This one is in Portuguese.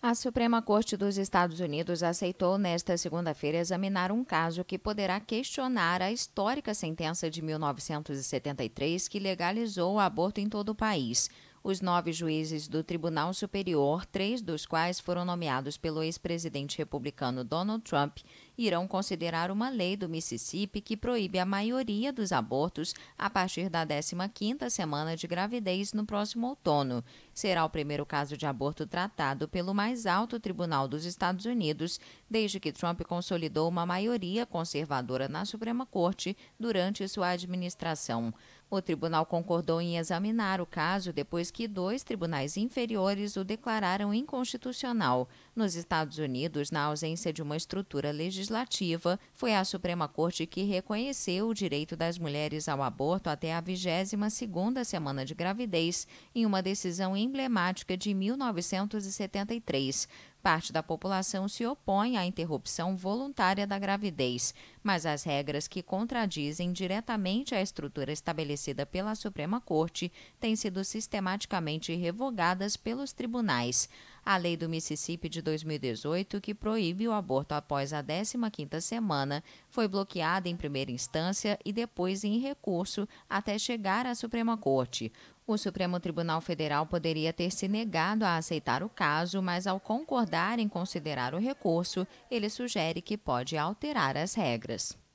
A Suprema Corte dos Estados Unidos aceitou nesta segunda-feira examinar um caso que poderá questionar a histórica sentença de 1973 que legalizou o aborto em todo o país os nove juízes do Tribunal Superior, três dos quais foram nomeados pelo ex-presidente republicano Donald Trump, irão considerar uma lei do Mississippi que proíbe a maioria dos abortos a partir da 15ª semana de gravidez no próximo outono. Será o primeiro caso de aborto tratado pelo mais alto tribunal dos Estados Unidos desde que Trump consolidou uma maioria conservadora na Suprema Corte durante sua administração. O tribunal concordou em examinar o caso depois que dois tribunais inferiores o declararam inconstitucional. Nos Estados Unidos, na ausência de uma estrutura legislativa, foi a Suprema Corte que reconheceu o direito das mulheres ao aborto até a 22ª semana de gravidez, em uma decisão emblemática de 1973. Parte da população se opõe à interrupção voluntária da gravidez, mas as regras que contradizem diretamente a estrutura estabelecida pela Suprema Corte têm sido sistematicamente revogadas pelos tribunais a lei do Mississippi de 2018, que proíbe o aborto após a 15ª semana, foi bloqueada em primeira instância e depois em recurso até chegar à Suprema Corte. O Supremo Tribunal Federal poderia ter se negado a aceitar o caso, mas ao concordar em considerar o recurso, ele sugere que pode alterar as regras.